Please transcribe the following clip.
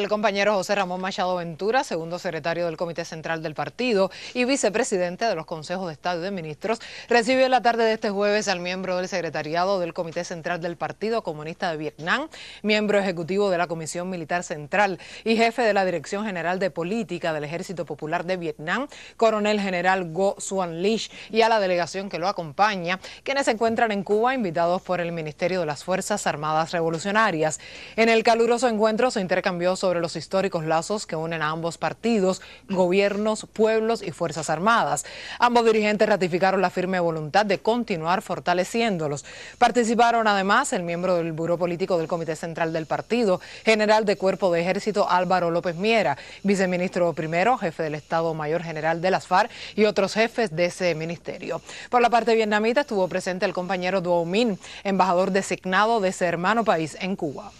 El compañero José Ramón Machado Ventura, segundo secretario del Comité Central del Partido y vicepresidente de los Consejos de Estado y de Ministros, recibió la tarde de este jueves al miembro del secretariado del Comité Central del Partido Comunista de Vietnam, miembro ejecutivo de la Comisión Militar Central y jefe de la Dirección General de Política del Ejército Popular de Vietnam, coronel general Go Suan Lich y a la delegación que lo acompaña, quienes se encuentran en Cuba invitados por el Ministerio de las Fuerzas Armadas Revolucionarias. En el caluroso encuentro se intercambió sobre sobre los históricos lazos que unen a ambos partidos, gobiernos, pueblos y Fuerzas Armadas. Ambos dirigentes ratificaron la firme voluntad de continuar fortaleciéndolos. Participaron además el miembro del Buró Político del Comité Central del Partido, general de Cuerpo de Ejército Álvaro López Miera, viceministro primero, jefe del Estado Mayor General de las FARC y otros jefes de ese ministerio. Por la parte vietnamita estuvo presente el compañero Duo Minh... embajador designado de ese hermano país en Cuba.